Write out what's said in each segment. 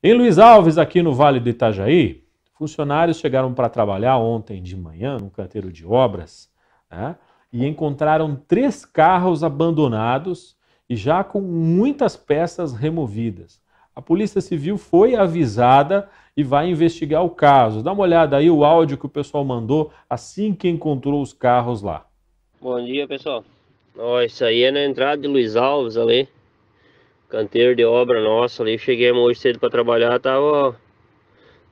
Em Luiz Alves, aqui no Vale do Itajaí, funcionários chegaram para trabalhar ontem de manhã no canteiro de obras né, e encontraram três carros abandonados e já com muitas peças removidas. A Polícia Civil foi avisada e vai investigar o caso. Dá uma olhada aí o áudio que o pessoal mandou assim que encontrou os carros lá. Bom dia, pessoal. Ó, isso aí é na entrada de Luiz Alves ali canteiro de obra nosso ali. Chegamos hoje cedo para trabalhar, tava.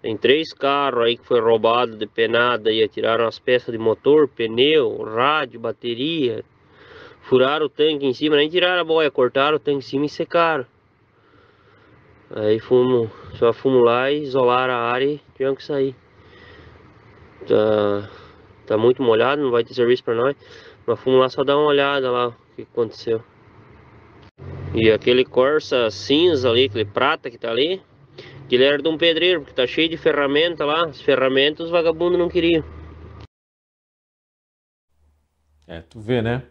Tem três carros aí que foi roubado de penada e atiraram as peças de motor, pneu, rádio, bateria. Furaram o tanque em cima, nem tiraram a boia, cortaram o tanque em cima e secaram. Aí fumo, só fumo lá e isolaram a área e tivemos que sair. Tá, tá muito molhado, não vai ter serviço para nós. Mas fumo lá só dar uma olhada lá o que aconteceu. E aquele Corsa cinza ali, aquele prata que tá ali, que ele era de um pedreiro, porque tá cheio de ferramenta lá. As ferramentas os vagabundos não queriam. É, tu vê, né?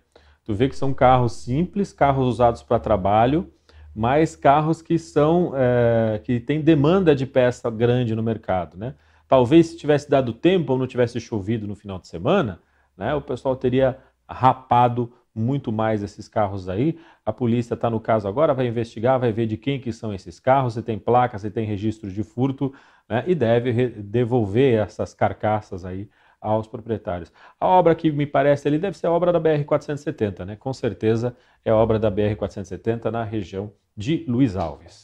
Tu vê que são carros simples, carros usados para trabalho, mas carros que são é, que tem demanda de peça grande no mercado, né? Talvez se tivesse dado tempo ou não tivesse chovido no final de semana, né? O pessoal teria rapado muito mais esses carros aí. A polícia está no caso agora, vai investigar, vai ver de quem que são esses carros, se tem placa, se tem registro de furto, né? e deve devolver essas carcaças aí aos proprietários. A obra que me parece ali deve ser a obra da BR-470, né? Com certeza é obra da BR-470 na região de Luiz Alves.